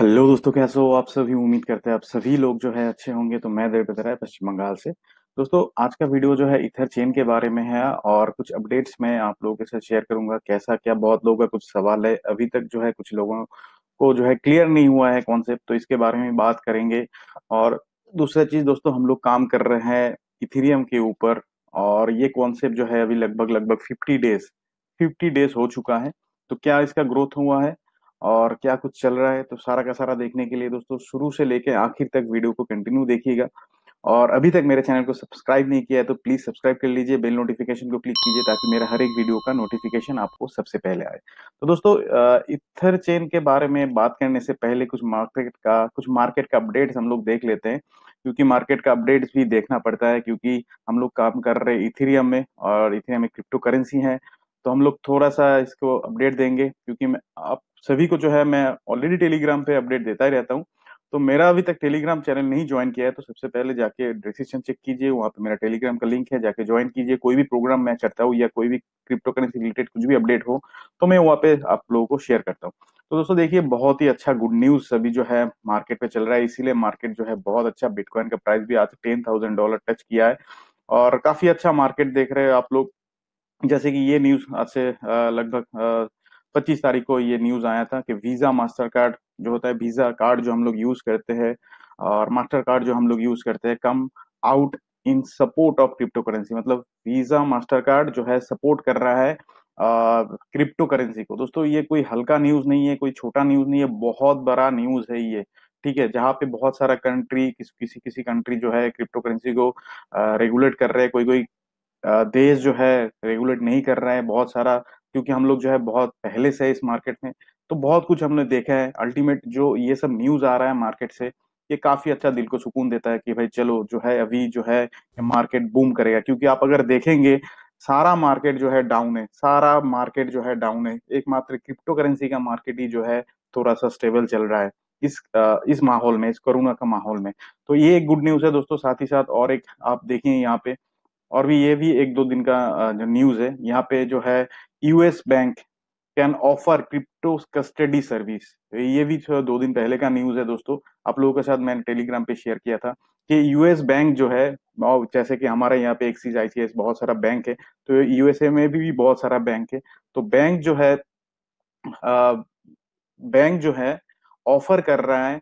hello दोस्तों कैसे हो आप सभी उम्मीद करते हैं आप सभी लोग जो है अच्छे होंगे तो मैं देर बेदरा है पश्चिम बंगाल से दोस्तों आज का वीडियो जो है इथर चेन के बारे में है और कुछ अपडेट्स मैं आप लोगों के साथ शेयर करूंगा कैसा क्या बहुत लोगों का कुछ सवाल है अभी तक जो है कुछ लोगों को जो है क्लियर नहीं हुआ है कॉन्सेप्ट तो इसके बारे में बात करेंगे और दूसरा चीज दोस्तों हम लोग काम कर रहे हैं इथेरियम के ऊपर और ये कॉन्सेप्ट जो है अभी लगभग लगभग फिफ्टी डेज फिफ्टी डेज हो चुका है तो क्या इसका ग्रोथ हुआ है और क्या कुछ चल रहा है तो सारा का सारा देखने के लिए दोस्तों शुरू से लेके आखिर तक वीडियो को कंटिन्यू देखिएगा और अभी तक मेरे चैनल को सब्सक्राइब नहीं किया है तो प्लीज सब्सक्राइब कर लीजिए बेल नोटिफिकेशन को क्लिक कीजिए ताकि मेरा हर एक वीडियो का नोटिफिकेशन आपको सबसे पहले आए तो दोस्तों इथर चेन के बारे में बात करने से पहले कुछ मार्केट का कुछ मार्केट का अपडेट हम लोग देख लेते हैं क्योंकि मार्केट का अपडेट भी देखना पड़ता है क्योंकि हम लोग काम कर रहे इथेरियम में और इथेरियम में क्रिप्टो करेंसी है तो हम लोग थोड़ा सा इसको अपडेट देंगे क्योंकि मैं आप सभी को जो है मैं ऑलरेडी टेलीग्राम पे अपडेट देता ही रहता हूँ तो मेरा अभी तक टेलीग्राम चैनल नहीं ज्वाइन किया है तो सबसे पहले जाके डिस्क्रिप्शन चेक कीजिए वहाँ पे मेरा टेलीग्राम का लिंक है जाके ज्वाइन कीजिए कोई भी प्रोग्राम मैं करता हूँ या कोई भी क्रिप्टो करेंसी रिलेटेड कुछ भी अपडेट हो तो मैं वहाँ पे आप लोगों को शेयर करता हूँ तो दोस्तों देखिए बहुत ही अच्छा गुड न्यूज अभी जो है मार्केट पे चल रहा है इसीलिए मार्केट जो है बहुत अच्छा बिटकॉइन का प्राइस भी आज टेन थाउजेंड डॉलर टच किया है और काफी अच्छा मार्केट देख रहे हैं आप लोग जैसे कि ये न्यूज आज से लगभग 25 तारीख को ये न्यूज आया था कि वीजा मास्टर कार्ड जो होता है वीजा कार्ड जो हम लोग यूज करते हैं और मास्टर कार्ड जो हम लोग यूज करते हैं come out in support of cryptocurrency मतलब वीजा मास्टर कार्ड जो है सपोर्ट कर रहा है क्रिप्टो करेंसी को दोस्तों ये कोई हल्का न्यूज नहीं है कोई छोटा न्यूज नहीं है बहुत बड़ा न्यूज है ये ठीक है जहाँ पे बहुत सारा कंट्री किस, किसी किसी कंट्री जो है क्रिप्टो करेंसी को रेगुलेट कर रहे हैं कोई कोई देश जो है रेगुलेट नहीं कर रहा है बहुत सारा क्योंकि हम लोग जो है बहुत पहले से इस मार्केट में तो बहुत कुछ हमने देखा है अल्टीमेट जो ये सब न्यूज आ रहा है मार्केट से ये काफी अच्छा दिल को सुकून देता है कि भाई चलो जो है अभी जो है मार्केट बूम करेगा क्योंकि आप अगर देखेंगे सारा मार्केट जो है डाउन है सारा मार्केट जो है डाउन है एकमात्र क्रिप्टो करेंसी का मार्केट ही जो है थोड़ा सा स्टेबल चल रहा है इस इस माहौल में इस कोरोना का माहौल में तो ये एक गुड न्यूज है दोस्तों साथ ही साथ और एक आप देखिए यहाँ पे और भी ये भी एक दो दिन का जो न्यूज है यहाँ पे जो है US bank can offer crypto custody service ये भी दो दिन पहले का न्यूज है दोस्तों आप लोगों के साथ मैंने टेलीग्राम पे शेयर किया था कि यूएस बैंक जो है जैसे कि हमारे यहाँ पे एक सीज आई बहुत सारा बैंक है तो यूएसए में भी, भी बहुत सारा बैंक है तो बैंक जो है आ, बैंक जो है ऑफर कर रहा है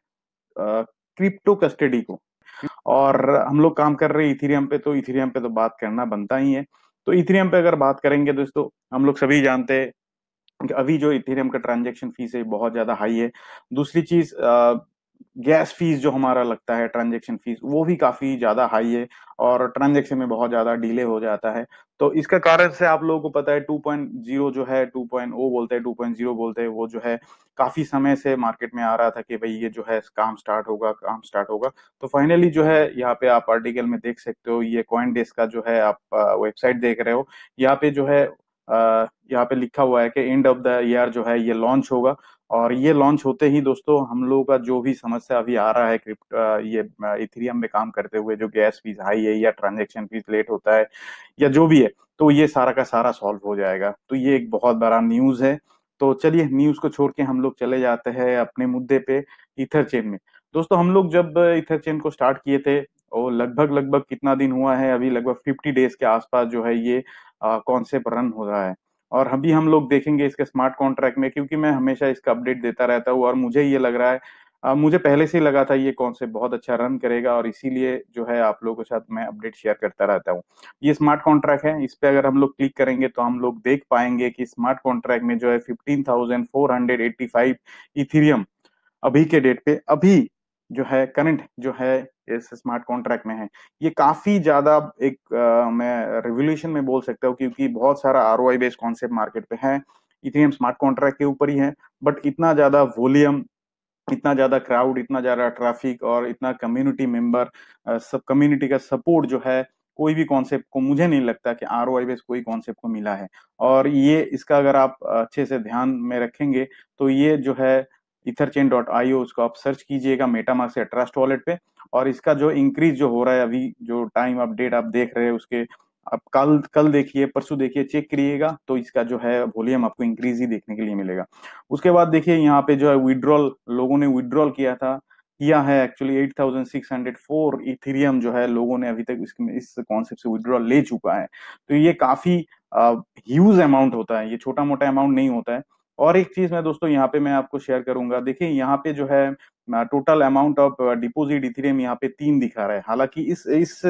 क्रिप्टो कस्टडी को और हम लोग काम कर रहे हैं इथेरियम पे तो इथेरियम पे तो बात करना बनता ही है तो इथेरियम पे अगर बात करेंगे दोस्तों हम लोग सभी जानते हैं कि अभी जो इथेरियम का ट्रांजेक्शन फीस है बहुत ज्यादा हाई है दूसरी चीज गैस फीस जो हमारा लगता है ट्रांजेक्शन फीस वो भी काफी ज्यादा हाई है और ट्रांजेक्शन में बहुत ज्यादा डिले हो जाता है तो इसका कारण से आप लोगों को पता है 2.0 जो है 2.0 बोलते हैं 2.0 बोलते हैं वो जो है काफी समय से मार्केट में आ रहा था कि भाई ये जो है काम स्टार्ट होगा काम स्टार्ट होगा तो फाइनली जो है यहाँ पे आप आर्टिकल में देख सकते हो ये कॉइन डेस्क का जो है आप वेबसाइट देख रहे हो यहाँ पे जो है यहाँ पे लिखा हुआ है कि एंड ऑफ द ईयर जो है ये लॉन्च होगा और ये लॉन्च होते ही दोस्तों हम लोगों का जो भी समस्या अभी आ रहा है क्रिप्टो ये इथेरियम में काम करते हुए जो गैस फीस हाई है या ट्रांजेक्शन फीस लेट होता है या जो भी है तो ये सारा का सारा सॉल्व हो जाएगा तो ये एक बहुत बड़ा न्यूज है तो चलिए न्यूज को छोड़ के हम लोग चले जाते हैं अपने मुद्दे पे इथर चेन में दोस्तों हम लोग जब इथर चेन को स्टार्ट किए थे और लगभग लगभग कितना दिन हुआ है अभी लगभग फिफ्टी डेज के आसपास जो है ये कॉन्सेप्ट रन हो रहा है और अभी हम लोग देखेंगे इसके स्मार्ट कॉन्ट्रैक्ट में क्योंकि मैं हमेशा इसका अपडेट देता रहता हूँ और मुझे ये लग रहा है आ, मुझे पहले से ही लगा था ये कौन से बहुत अच्छा रन करेगा और इसीलिए जो है आप लोगों के साथ मैं अपडेट शेयर करता रहता हूँ ये स्मार्ट कॉन्ट्रैक्ट है इस पर अगर हम लोग क्लिक करेंगे तो हम लोग देख पाएंगे कि स्मार्ट कॉन्ट्रैक्ट में जो है fifteen thousand four hundred eighty five Ethereum अभी के डेट पे अभी जो है करंट जो है इस स्मार्ट कॉन्ट्रैक्ट में है ये काफी ज्यादा एक आ, मैं रिवोल्यूशन में बोल सकता हूँ क्योंकि बहुत सारा आर बेस्ड कॉन्सेप्ट मार्केट पे है इथेरियम स्मार्ट कॉन्ट्रैक्ट के ऊपर ही है बट इतना ज्यादा वॉल्यूम इतना ज्यादा क्राउड इतना ज्यादा ट्रैफिक और इतना कम्युनिटी मेंबर सब कम्युनिटी का सपोर्ट जो है कोई भी कॉन्सेप्ट को मुझे नहीं लगता कि आर ओ बेस कोई कॉन्सेप्ट को मिला है और ये इसका अगर आप अच्छे से ध्यान में रखेंगे तो ये जो है इथरचेन डॉट आई उसको आप सर्च कीजिएगा मेटामास्क से ट्रस्ट वॉलेट पे और इसका जो इंक्रीज जो हो रहा है अभी जो टाइम अपडेट आप देख रहे हैं उसके आप कल कल देखिए परसों देखिए चेक करिएगा तो इसका जो है वॉल्यूम आपको इंक्रीज ही देखने के लिए मिलेगा उसके बाद देखिए यहाँ पे जो है विड्रॉल लोगों ने विड्रॉल किया था किया है एक्चुअली 8604 इथेरियम जो है लोगों ने अभी तक इसमें इस कॉन्सेप्ट से विड्रॉल ले चुका है तो ये काफी ह्यूज अमाउंट होता है ये छोटा मोटा अमाउंट नहीं होता है और एक चीज मैं दोस्तों यहाँ पे मैं आपको शेयर करूंगा देखिए यहाँ पे जो है total amount of deposit Ethereum यहाँ पे तीन दिखा रहा है हालांकि इस इस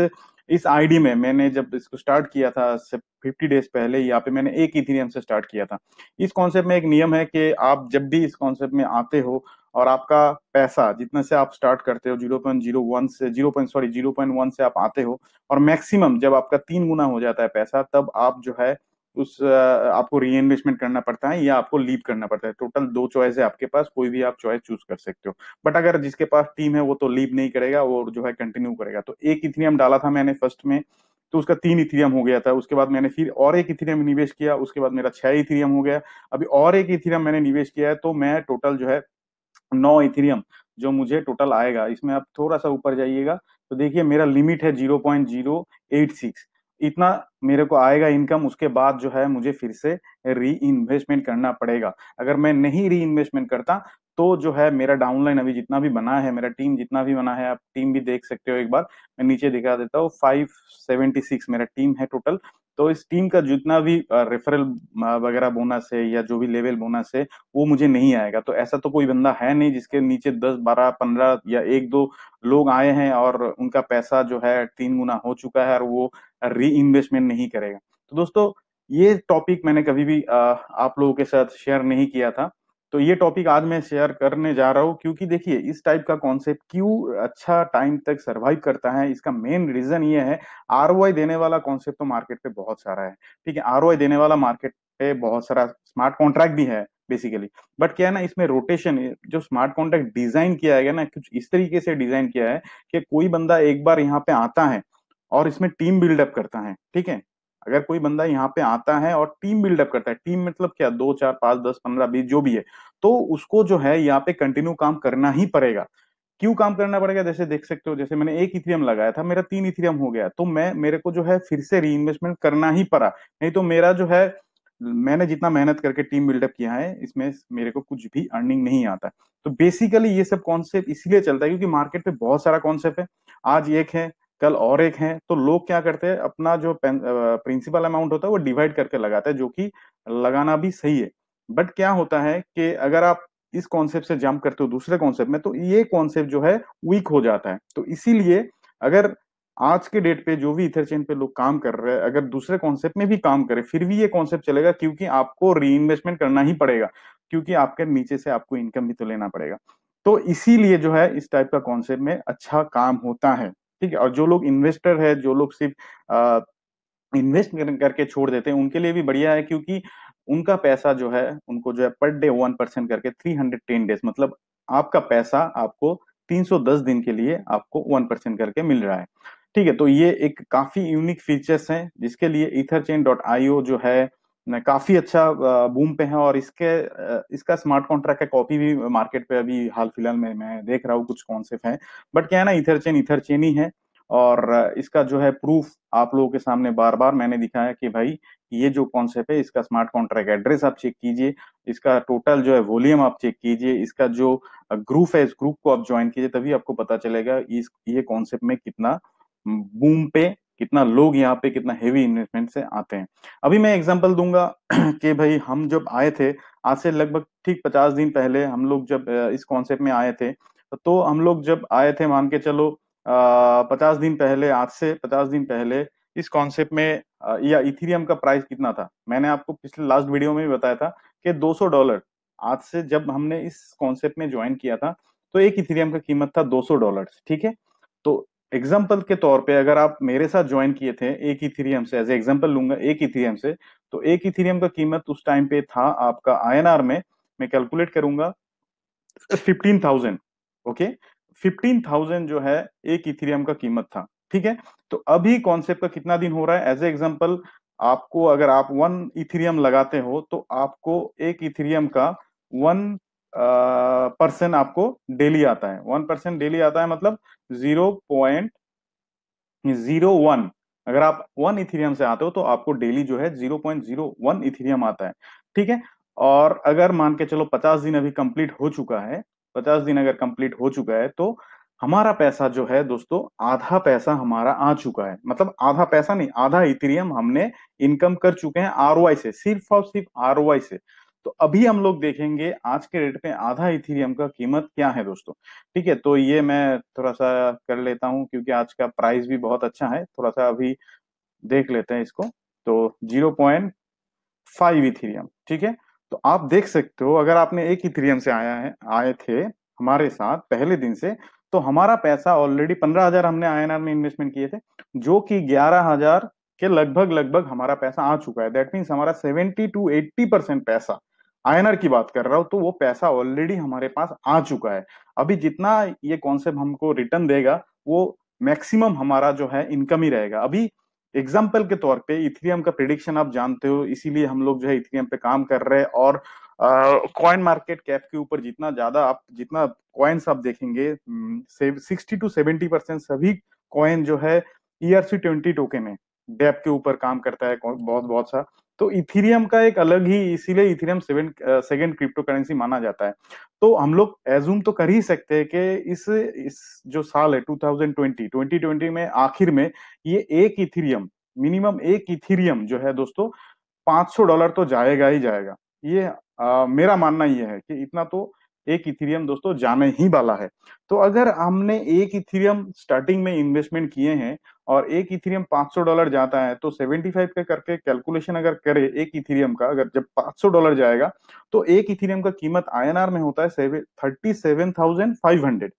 इस आईडी में मैंने जब इसको स्टार्ट किया था फिफ्टी डेज पहले यहाँ पे मैंने एक इथेरियम से स्टार्ट किया था इस कॉन्सेप्ट में एक नियम है कि आप जब भी इस कॉन्सेप्ट में आते हो और आपका पैसा जितने से आप स्टार्ट करते हो जीरो पॉइंट जीरो वन से zero point sorry zero point one से आप आते हो और मैक्सिमम जब आपका तीन गुना हो जाता है पैसा तब आप जो है उस आपको री इन्वेस्टमेंट करना पड़ता है या आपको लीव करना पड़ता है टोटल दो चॉइस है आपके पास कोई भी आप चॉइस चूज कर सकते हो बट अगर जिसके पास टीम है वो तो लीव नहीं करेगा और जो है कंटिन्यू करेगा तो एक इथेरियम डाला था मैंने फर्स्ट में तो उसका तीन इथिरियम हो गया था उसके बाद मैंने फिर और एक इथिरियम निवेश किया उसके बाद मेरा छह इथिरियम हो गया अभी और एक इथिरियम मैंने निवेश किया है तो मैं टोटल जो है नौ इथिरियम जो मुझे टोटल आएगा इसमें आप थोड़ा सा ऊपर जाइएगा तो देखिए मेरा लिमिट है zero point zero eight six इतना मेरे को आएगा इनकम उसके बाद जो है मुझे फिर से री इन्वेस्टमेंट करना पड़ेगा अगर मैं नहीं री इन्वेस्टमेंट करता तो जो है मेरा डाउनलाइन अभी जितना भी बना है मेरा टीम जितना भी बना है आप टीम भी देख सकते हो एक बार मैं नीचे दिखा देता हूँ फाइव सेवेंटी सिक्स मेरा टीम है टोटल तो इस टीम का जितना भी रेफरल वगैरह बोनस है या जो भी लेवल बोनस है वो मुझे नहीं आएगा तो ऐसा तो कोई बंदा है नहीं जिसके नीचे दस बारह पंद्रह या एक दो लोग आए हैं और उनका पैसा जो है तीन गुना हो चुका है और वो री इन्वेस्टमेंट नहीं करेगा तो दोस्तों ये टॉपिक मैंने कभी भी आप लोगों के साथ शेयर नहीं किया था तो ये टॉपिक आज मैं शेयर करने जा रहा हूँ क्योंकि देखिए इस टाइप का कॉन्सेप्ट क्यों अच्छा टाइम तक सरवाइव करता है इसका मेन रीजन ये है आर देने वाला कॉन्सेप्ट तो मार्केट पे बहुत सारा है ठीक है आर देने वाला मार्केट पे बहुत सारा स्मार्ट कॉन्ट्रैक्ट भी है बेसिकली बट क्या है ना इसमें रोटेशन जो स्मार्ट कॉन्ट्रैक्ट डिजाइन किया है ना कुछ इस तरीके से डिजाइन किया है कि कोई बंदा एक बार यहाँ पे आता है और इसमें टीम बिल्डअप करता है ठीक है अगर कोई बंदा यहाँ पे आता है और टीम बिल्डअप करता है टीम मतलब क्या दो चार पांच दस पंद्रह बीस जो भी है तो उसको जो है यहाँ पे कंटिन्यू काम करना ही पड़ेगा क्यों काम करना पड़ेगा जैसे देख सकते हो जैसे मैंने एक इथेरियम लगाया था मेरा तीन इथेरियम हो गया तो मैं मेरे को जो है फिर से री इन्वेस्टमेंट करना ही पड़ा नहीं तो मेरा जो है मैंने जितना मेहनत करके टीम बिल्डअप किया है इसमें मेरे को कुछ भी अर्निंग नहीं आता तो बेसिकली ये सब कॉन्सेप्ट इसलिए चलता है क्योंकि मार्केट पे बहुत सारा कॉन्सेप्ट है आज एक है कल और एक है तो लोग क्या करते हैं अपना जो प्रिंसिपल अमाउंट होता है वो डिवाइड करके लगाते हैं जो कि लगाना भी सही है बट क्या होता है कि अगर आप इस कॉन्सेप्ट से जंप करते हो दूसरे कॉन्सेप्ट में तो ये कॉन्सेप्ट जो है वीक हो जाता है तो इसीलिए अगर आज के डेट पे जो भी इथर चेन पे लोग काम कर रहे हैं अगर दूसरे कॉन्सेप्ट में भी काम करे फिर भी ये कॉन्सेप्ट चलेगा क्योंकि आपको री इन्वेस्टमेंट करना ही पड़ेगा क्योंकि आपके नीचे से आपको इनकम भी तो लेना पड़ेगा तो इसीलिए जो है इस टाइप का कॉन्सेप्ट में अच्छा काम होता है ठीक है और जो लोग इन्वेस्टर है जो लोग सिर्फ इन्वेस्ट करके छोड़ देते हैं उनके लिए भी बढ़िया है क्योंकि उनका पैसा जो है उनको जो है पर डे वन परसेंट करके थ्री हंड्रेड टेन डेज मतलब आपका पैसा आपको तीन सौ दस दिन के लिए आपको वन परसेंट करके मिल रहा है ठीक है तो ये एक काफी यूनिक फीचर्स हैं जिसके लिए इथरचेन डॉट आईओ जो है काफी अच्छा बूम पे है और इसके इसका स्मार्ट कॉन्ट्रैक्ट का कॉपी भी मार्केट पे अभी हाल फिलहाल में मैं देख रहा हूँ कुछ कॉन्सेप्ट है बट क्या है ना इथर चेन इथर चेन ही है और इसका जो है प्रूफ आप लोगों के सामने बार बार मैंने दिखाया कि भाई ये जो कॉन्सेप्ट है इसका स्मार्ट कॉन्ट्रैक्ट एड्रेस आप चेक कीजिए इसका टोटल जो है वॉल्यूम आप चेक कीजिए इसका जो ग्रुप है इस ग्रुप को आप ज्वाइन कीजिए तभी आपको पता चलेगा इस ये कॉन्सेप्ट में कितना बूम पे कितना लोग यहाँ पे कितना हेवी इन्वेस्टमेंट से आते हैं अभी मैं एग्जाम्पल दूंगा कि भाई हम जब आए थे आज से लगभग ठीक पचास दिन पहले हम लोग जब इस कॉन्सेप्ट में आए थे तो हम लोग जब आए थे मान के चलो पचास दिन पहले आज से पचास दिन पहले इस कॉन्सेप्ट में या इथीरियम का प्राइस कितना था मैंने आपको पिछले लास्ट वीडियो में भी बताया था कि 200 डॉलर आज से जब हमने इस कॉन्सेप्ट में ज्वाइन किया था तो एक इथीरियम का कीमत था 200 डॉलर ठीक है तो एग्जाम्पल के तौर पे अगर आप मेरे साथ ज्वाइन किए थे एक इथेरियम से एज एग्जाम्पल लूंगा एक इथेरियम से तो एक इथेरियम का कीमत उस टाइम पे था आपका आईएनआर में मैं कैलकुलेट करूंगा fifteen thousand okay fifteen thousand जो है एक इथेरियम का कीमत था ठीक है तो अभी कॉन्सेप्ट का कितना दिन हो रहा है एज ए एग्जाम्पल आपको अगर आप वन इथेरियम लगाते हो तो आपको एक इथेरियम का वन परसेंट आपको डेली आता है वन परसेंट डेली आता है मतलब जीरो पॉइंट जीरो वन अगर आप वन इथेरियम से आते हो तो आपको डेली जो है zero point zero one Ethereum आता है ठीक है और अगर मान के चलो पचास दिन अभी कंप्लीट हो चुका है पचास दिन अगर कंप्लीट हो चुका है तो हमारा पैसा जो है दोस्तों आधा पैसा हमारा आ चुका है मतलब आधा पैसा नहीं आधा इथेरियम हमने इनकम कर चुके हैं आर से सिर्फ और सिर्फ आर से तो अभी हम लोग देखेंगे आज के रेट पे आधा इथेरियम का कीमत क्या है दोस्तों ठीक है तो ये मैं थोड़ा सा कर लेता हूँ क्योंकि आज का प्राइस भी बहुत अच्छा है थोड़ा सा अभी देख लेते हैं इसको तो जीरो पॉइंट फाइव इथेरियम ठीक है तो आप देख सकते हो अगर आपने एक इथेरियम से आया है आए थे हमारे साथ पहले दिन से तो हमारा पैसा ऑलरेडी पंद्रह हजार हमने आर में इन्वेस्टमेंट किए थे जो कि ग्यारह हजार के लगभग लगभग हमारा पैसा आ चुका है दैट मीन्स हमारा सेवेंटी टू एट्टी परसेंट पैसा आयनर की बात कर रहा हूँ तो वो पैसा ऑलरेडी हमारे पास आ चुका है अभी जितना ये कॉन्सेप्ट हमको रिटर्न देगा वो मैक्सिमम हमारा जो है इनकम ही रहेगा अभी एग्जाम्पल के तौर पे इथेरियम का प्रिडिक्शन आप जानते हो इसीलिए हम लोग जो है इथेरियम पे काम कर रहे हैं और कॉइन मार्केट कैप के ऊपर जितना ज्यादा आप जितना कॉइन्स आप देखेंगे सिक्सटी टू सेवेंटी परसेंट सभी कॉइन जो है ईआरसी ट्वेंटी टोकन है डेप के ऊपर काम करता है बहुत बहुत सा तो इथीरियम का एक अलग ही इसीलिए Ethereum seven second cryptocurrency माना जाता है तो हम लोग एजूम तो कर ही सकते हैं कि इस इस जो साल है 2020 2020 में आखिर में ये एक इथीरियम मिनिमम एक इथीरियम जो है दोस्तों 500 डॉलर तो जाएगा ही जाएगा ये आ, मेरा मानना ये है कि इतना तो एक इथेरियम दोस्तों जाने ही वाला है तो अगर हमने एक इथेरियम स्टार्टिंग में इन्वेस्टमेंट किए हैं और एक इथेरियम 500 डॉलर जाता है तो 75 का करके कैलकुलेशन अगर करें एक इथेरियम का अगर जब 500 डॉलर जाएगा तो एक इथेरियम का कीमत आईएनआर में होता है thirty seven thousand five hundred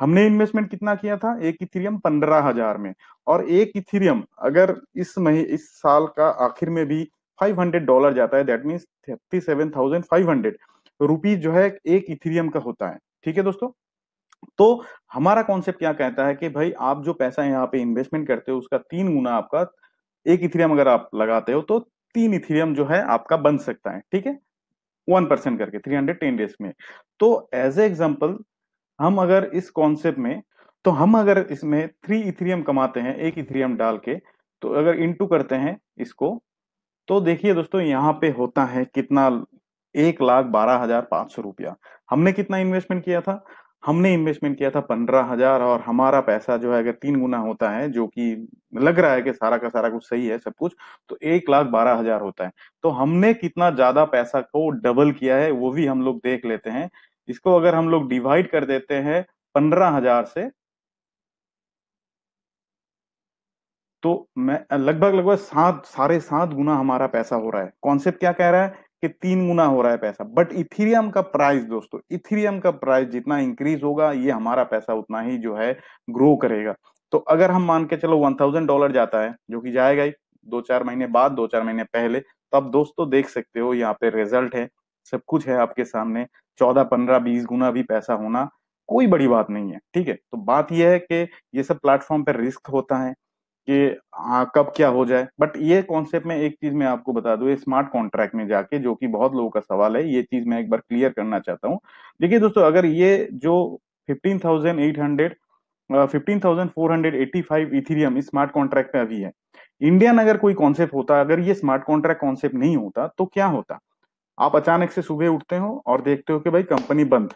हमने इन्वेस्टमेंट कितना किया था एक इथेरियम पंद्रह हजार में और एक इथेरियम अगर इस मही इस साल का आखिर में भी 500 डॉलर जाता है that mean thirty seven thousand five hundred rupees जो है एक इथेरियम का होता है ठीक है दोस्तों तो हमारा कॉन्सेप्ट क्या कहता है कि भाई आप जो पैसा यहाँ पे इन्वेस्टमेंट करते हो उसका तीन गुना आपका एक इथेरियम अगर आप लगाते हो तो तीन इथेरियम जो है आपका बन सकता है ठीक है वन परसेंट करके थ्री हंड्रेड टेन डेज में तो एज ए एग्जाम्पल हम अगर इस कॉन्सेप्ट में तो हम अगर इसमें थ्री इथेरियम कमाते हैं एक इथेरियम डाल के तो अगर इंटू करते हैं इसको तो देखिए दोस्तों यहाँ पे होता है कितना एक लाख बारह हजार पांच सौ रुपया हमने कितना इन्वेस्टमेंट किया था हमने इन्वेस्टमेंट किया था पंद्रह हजार और हमारा पैसा जो है अगर तीन गुना होता है जो कि लग रहा है कि सारा का सारा कुछ सही है सब कुछ तो एक लाख बारह हजार होता है तो हमने कितना ज्यादा पैसा को डबल किया है वो भी हम लोग देख लेते हैं इसको अगर हम लोग डिवाइड कर देते हैं पंद्रह हजार से तो मैं लगभग लगभग सात साढ़े सात गुना हमारा पैसा हो रहा है कॉन्सेप्ट क्या कह रहा है कि तीन गुना हो रहा है पैसा बट इथीरियम का प्राइस दोस्तों इथीरियम का प्राइस जितना इंक्रीज होगा ये हमारा पैसा उतना ही जो है ग्रो करेगा तो अगर हम मान के चलो वन थाउजेंड डॉलर जाता है जो कि जाएगा ही दो चार महीने बाद दो चार महीने पहले तो आप दोस्तों देख सकते हो यहाँ पे रिजल्ट है सब कुछ है आपके सामने चौदह पंद्रह बीस गुना भी पैसा होना कोई बड़ी बात नहीं है ठीक है तो बात यह है कि ये सब प्लेटफॉर्म पर रिस्क होता है कि हाँ कब क्या हो जाए बट ये कॉन्सेप्ट में एक चीज मैं आपको बता दू स्मार्ट कॉन्ट्रैक्ट में जाके जो कि बहुत लोगों का सवाल है ये चीज मैं एक बार क्लियर करना चाहता हूँ देखिए दोस्तों अगर ये जो fifteen thousand eight hundred fifteen thousand four hundred eighty five Ethereum smart contract में अभी है इंडियन अगर कोई कॉन्सेप्ट होता अगर ये स्मार्ट कॉन्ट्रैक्ट कॉन्सेप्ट नहीं होता तो क्या होता आप अचानक से सुबह उठते हो और देखते हो कि भाई कंपनी बंद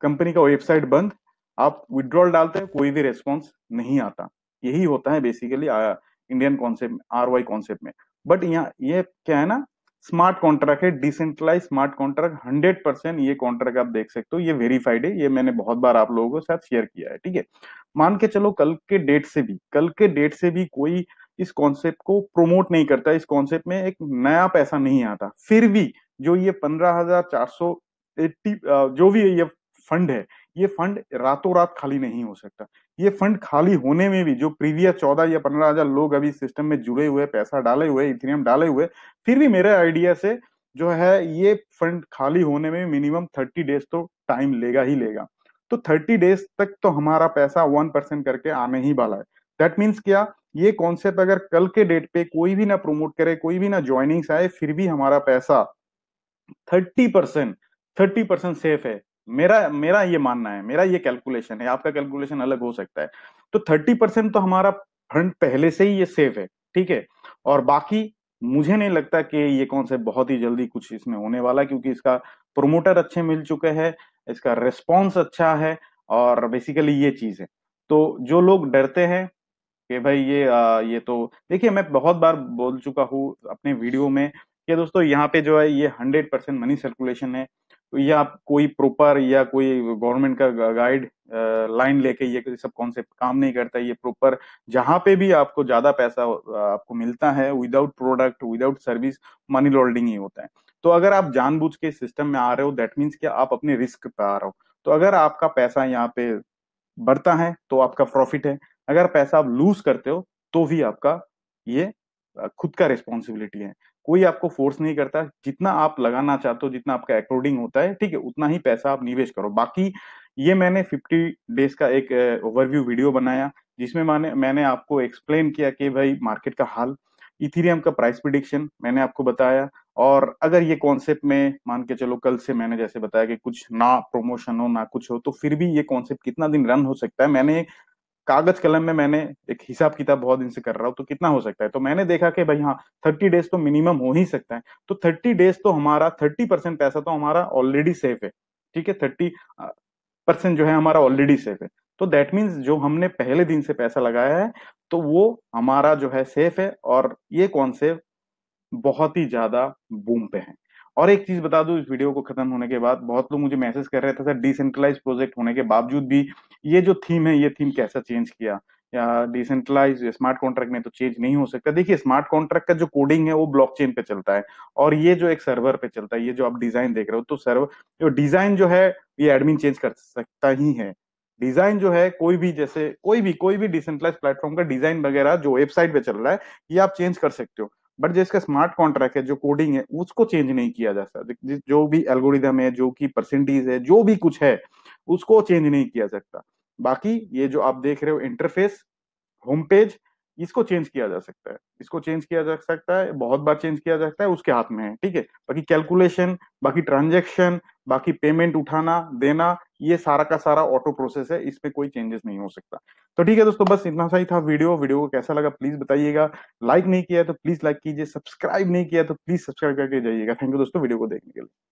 कंपनी का वेबसाइट बंद आप विड्रॉल डालते हो कोई भी रेस्पॉन्स नहीं आता यही होता है basically Indian concept R Y concept में बट यहाँ ये क्या है ना स्मार्ट कॉन्ट्रैक्ट है decentralize smart contract hundred percent ये कॉन्ट्रैक्ट आप देख सकते हो ये वेरीफाइड है ये मैंने बहुत बार आप लोगों के साथ शेयर किया है ठीक है मान के चलो कल के डेट से भी कल के डेट से भी कोई इस कॉन्सेप्ट को प्रोमोट नहीं करता इस कॉन्सेप्ट में एक नया पैसा नहीं आता फिर भी जो ये पंद्रह हजार चार सौ एट्टी जो भी ये फंड है ये फंड रातों रात खाली नहीं हो सकता ये फंड खाली होने में भी जो प्रीवियस चौदह या पंद्रह हजार लोग अभी सिस्टम में जुड़े हुए पैसा डाले हुए इथेरियम डाले हुए फिर भी मेरे आइडिया से जो है ये फंड खाली होने में मिनिमम थर्टी डेज तो टाइम लेगा ही लेगा तो थर्टी डेज तक तो हमारा पैसा वन परसेंट करके आने ही वाला है दैट मीन्स क्या ये कॉन्सेप्ट अगर कल के डेट पे कोई भी ना प्रमोट करे कोई भी ना ज्वाइनिंग्स आए फिर भी हमारा पैसा thirty percent thirty percent safe है मेरा मेरा ये मानना है मेरा ये कैलकुलेशन है आपका कैलकुलेशन अलग हो सकता है तो थर्टी परसेंट तो हमारा फंड पहले से ही ये सेफ है ठीक है और बाकी मुझे नहीं लगता कि ये कॉन्सेप्ट बहुत ही जल्दी कुछ इसमें होने वाला क्योंकि इसका प्रोमोटर अच्छे मिल चुके हैं इसका रिस्पॉन्स अच्छा है और बेसिकली ये चीज है तो जो लोग डरते हैं कि भाई ये आ, ये तो देखिए मैं बहुत बार बोल चुका हूँ अपने वीडियो में कि दोस्तों यहाँ पे जो है ये हंड्रेड परसेंट मनी सर्कुलेशन है या कोई प्रॉपर या कोई गवर्नमेंट का गाइड लाइन लेके ये सब कॉन्सेप्ट काम नहीं करता ये प्रॉपर जहां पे भी आपको ज्यादा पैसा आपको मिलता है without product without service money laundering ही होता है तो अगर आप जानबूझ के सिस्टम में आ रहे हो दैट मीन्स कि आप अपने रिस्क पे आ रहे हो तो अगर आपका पैसा यहाँ पे बढ़ता है तो आपका प्रॉफिट है अगर पैसा आप लूज करते हो तो भी आपका ये खुद का रिस्पॉन्सिबिलिटी है कोई आपको फोर्स नहीं करता जितना आप लगाना चाहते हो जितना आपका अकॉर्डिंग होता है ठीक है उतना ही पैसा आप निवेश करो बाकी ये मैंने 50 डेज का एक ओवरव्यू वीडियो बनाया जिसमें मैंने मैंने आपको एक्सप्लेन किया कि भाई मार्केट का हाल इथीरियम का प्राइस प्रिडिक्शन मैंने आपको बताया और अगर ये कॉन्सेप्ट में मान के चलो कल से मैंने जैसे बताया कि कुछ ना प्रमोशन हो ना कुछ हो तो फिर भी ये कॉन्सेप्ट कितना दिन रन हो सकता है मैंने कागज कलम में मैंने एक हिसाब किताब बहुत दिन से कर रहा हूँ तो कितना हो सकता है तो मैंने देखा कि भाई हाँ थर्टी डेज तो मिनिमम हो ही सकता है तो थर्टी डेज तो हमारा थर्टी परसेंट पैसा तो हमारा ऑलरेडी सेफ है ठीक है थर्टी परसेंट जो है हमारा ऑलरेडी सेफ है तो दैट मीन्स जो हमने पहले दिन से पैसा लगाया है तो वो हमारा जो है सेफ है और ये कॉन्सेप्ट बहुत ही ज्यादा बूम पे है और एक चीज बता दू इस वीडियो को खत्म होने के बाद बहुत लोग मुझे मैसेज कर रहे थे सर डिसेंट्रलाइज प्रोजेक्ट होने के बावजूद भी ये जो थीम है ये थीम कैसा चेंज किया या डिसेंट्रलाइज स्मार्ट कॉन्ट्रैक्ट में तो चेंज नहीं हो सकता देखिए स्मार्ट कॉन्ट्रैक्ट का जो कोडिंग है वो ब्लॉकचेन पे चलता है और ये जो एक सर्वर पे चलता है ये जो आप डिजाइन देख रहे हो तो सर्वर जो डिजाइन जो है ये एडमिन चेंज कर सकता ही है डिजाइन जो है कोई भी जैसे कोई भी कोई भी डिसेंट्रलाइज प्लेटफॉर्म का डिजाइन वगैरह जो वेबसाइट पे चल रहा है ये आप चेंज कर सकते हो बट जिसका स्मार्ट कॉन्ट्रैक्ट है जो कोडिंग है उसको चेंज नहीं किया जा सकता जो भी एल्गोरिदम है जो की परसेंटेज है जो भी कुछ है उसको चेंज नहीं किया सकता बाकी ये जो आप देख रहे हो इंटरफेस होम पेज इसको चेंज किया जा सकता है इसको चेंज किया जा सकता है बहुत बार चेंज किया जा सकता है उसके हाथ में है ठीक है बाकी कैलकुलेशन बाकी ट्रांजेक्शन बाकी पेमेंट उठाना देना ये सारा का सारा ऑटो प्रोसेस है इसमें कोई चेंजेस नहीं हो सकता तो ठीक है दोस्तों बस इतना सा ही था वीडियो वीडियो को कैसा लगा प्लीज बताइएगा लाइक नहीं किया तो प्लीज लाइक कीजिए सब्सक्राइब नहीं किया तो प्लीज सब्सक्राइब करके जाइएगा थैंक यू दोस्तों वीडियो को देखने के लिए